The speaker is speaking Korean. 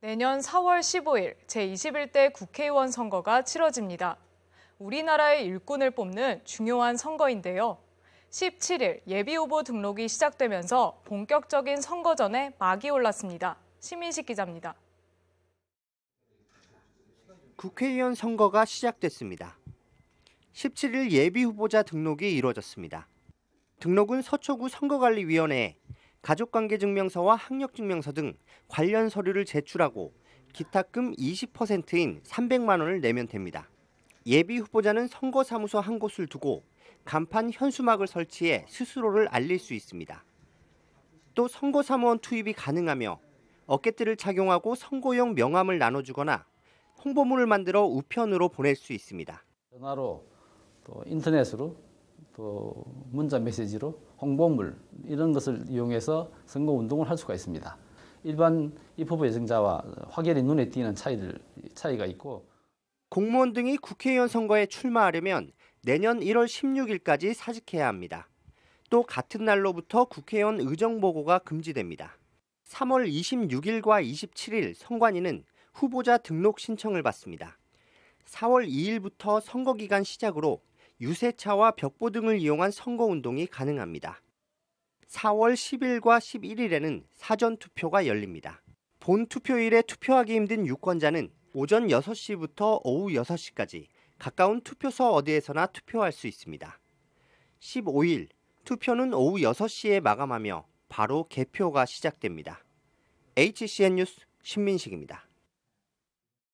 내년 4월 15일 제21대 국회의원 선거가 치러집니다. 우리나라의 일꾼을 뽑는 중요한 선거인데요. 17일 예비후보 등록이 시작되면서 본격적인 선거전에 막이 올랐습니다. 시민식 기자입니다. 국회의원 선거가 시작됐습니다. 17일 예비후보자 등록이 이루어졌습니다. 등록은 서초구 선거관리위원회에 가족관계 증명서와 학력 증명서 등 관련 서류를 제출하고 기탁금 20%인 300만 원을 내면 됩니다. 예비 후보자는 선거사무소 한 곳을 두고 간판 현수막을 설치해 스스로를 알릴 수 있습니다. 또 선거사무원 투입이 가능하며 어깨띠를 착용하고 선거용 명함을 나눠주거나 홍보물을 만들어 우편으로 보낼 수 있습니다. 전화로 또 인터넷으로 또 문자 메시지로 홍보물 이런 것을 이용해서 선거 운동을 할 수가 있습니다. 일반 입후보 예정자와 확연히 눈에 띄는 차이를, 차이가 있고 공무원 등이 국회의원 선거에 출마하려면 내년 1월 16일까지 사직해야 합니다. 또 같은 날로부터 국회의원 의정 보고가 금지됩니다. 3월 26일과 27일 선관위는 후보자 등록 신청을 받습니다. 4월 2일부터 선거 기간 시작으로 유세차와 벽보 등을 이용한 선거운동이 가능합니다. 4월 10일과 11일에는 사전투표가 열립니다. 본 투표일에 투표하기 힘든 유권자는 오전 6시부터 오후 6시까지 가까운 투표소 어디에서나 투표할 수 있습니다. 15일 투표는 오후 6시에 마감하며 바로 개표가 시작됩니다. HCN 뉴스 신민식입니다.